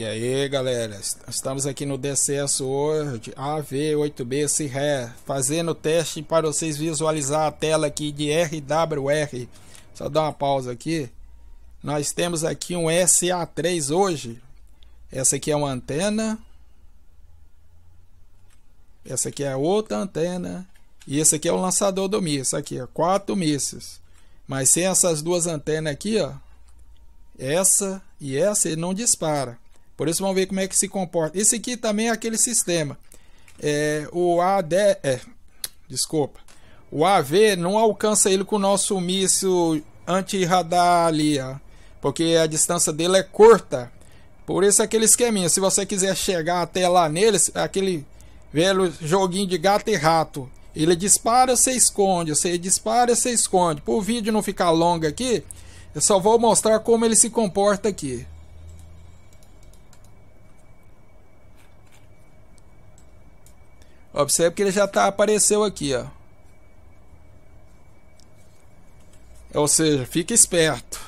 E aí, galera, estamos aqui no DCS World AV8B CRE, fazendo teste para vocês visualizar a tela aqui de RWR. Só dar uma pausa aqui. Nós temos aqui um SA3 hoje. Essa aqui é uma antena. Essa aqui é outra antena. E esse aqui é o lançador do míssil, aqui, ó, é quatro mísseis. Mas sem essas duas antenas aqui, ó, essa e essa, ele não dispara. Por isso vamos ver como é que se comporta. Esse aqui também é aquele sistema. É, o A10, é, desculpa. O AV não alcança ele com o nosso míssil anti-radar ali, ó, porque a distância dele é curta. Por isso aquele esqueminha. Se você quiser chegar até lá neles, é aquele velho joguinho de gato e rato. Ele dispara, você esconde. Você dispara, você esconde. Para o vídeo não ficar longo aqui, eu só vou mostrar como ele se comporta aqui. Observe que ele já tá, apareceu aqui, ó. Ou seja, fica esperto.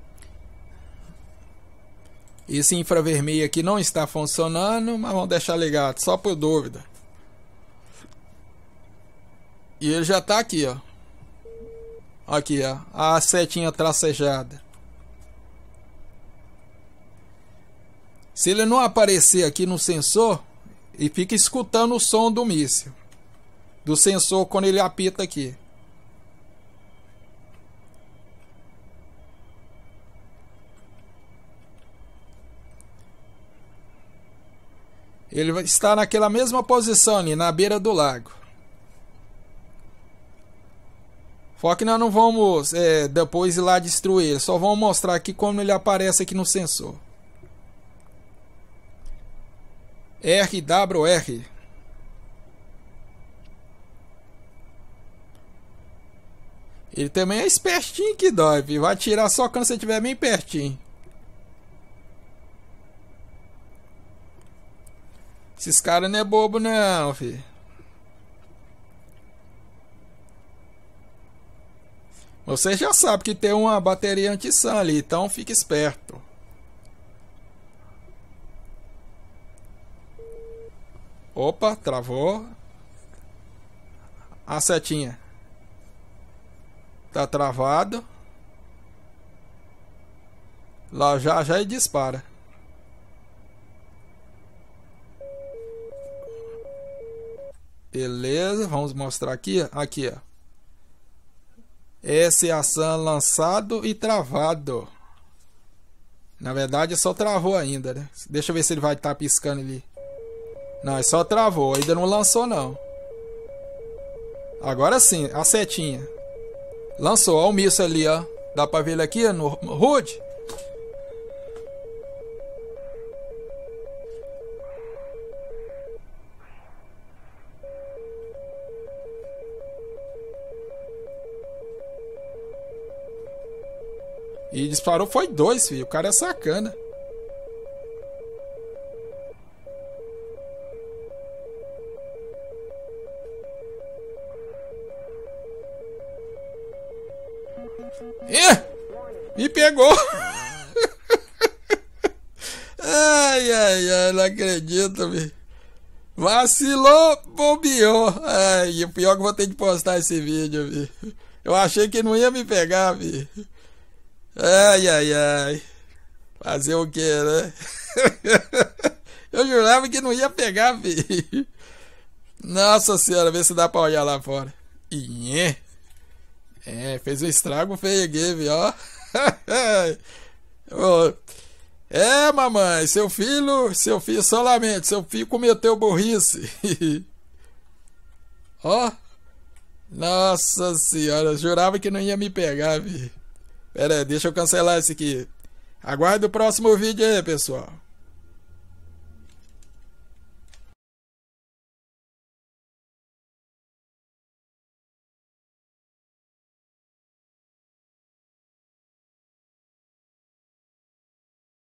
Esse infravermelho aqui não está funcionando, mas vamos deixar ligado, só por dúvida. E ele já está aqui, ó. Aqui, ó. A setinha tracejada. Se ele não aparecer aqui no sensor, e fica escutando o som do míssil, do sensor quando ele apita aqui. Ele está naquela mesma posição ali, na beira do lago. Só que nós não vamos é, depois ir lá destruir ele, só vamos mostrar aqui como ele aparece aqui no sensor. RWR. Ele também é espertinho que dói, viu? Vai tirar só quando você estiver bem pertinho. Esses caras não é bobo não, filho. Você já sabe que tem uma bateria anti san ali, então fique esperto. Opa, travou. A setinha. Tá travado. Lá já já e dispara. Beleza, vamos mostrar aqui, aqui, ó. esse é a lançado e travado. Na verdade, só travou ainda, né? Deixa eu ver se ele vai estar tá piscando ali. Não, é só travou, ainda não lançou não. Agora sim, a setinha. Lançou, ó o míssil ali, ó. Dá pra ver ele aqui no HUD? E disparou, foi dois, filho. O cara é sacana. Ih, me pegou! ai, ai, ai, não acredito, velho. Vacilou, bobeou. Ai, o pior é que vou ter de postar esse vídeo, vi. Eu achei que não ia me pegar, vi. Ai, ai, ai. Fazer o que, né? Eu jurava que não ia pegar, vi. Nossa senhora, vê se dá pra olhar lá fora. Inhê. É, fez um estrago feio, Gabe, ó. é, mamãe, seu filho, seu filho só lamento, seu filho cometeu burrice. ó. Nossa senhora, jurava que não ia me pegar, vi. Pera aí, deixa eu cancelar esse aqui. Aguarde o próximo vídeo aí, pessoal.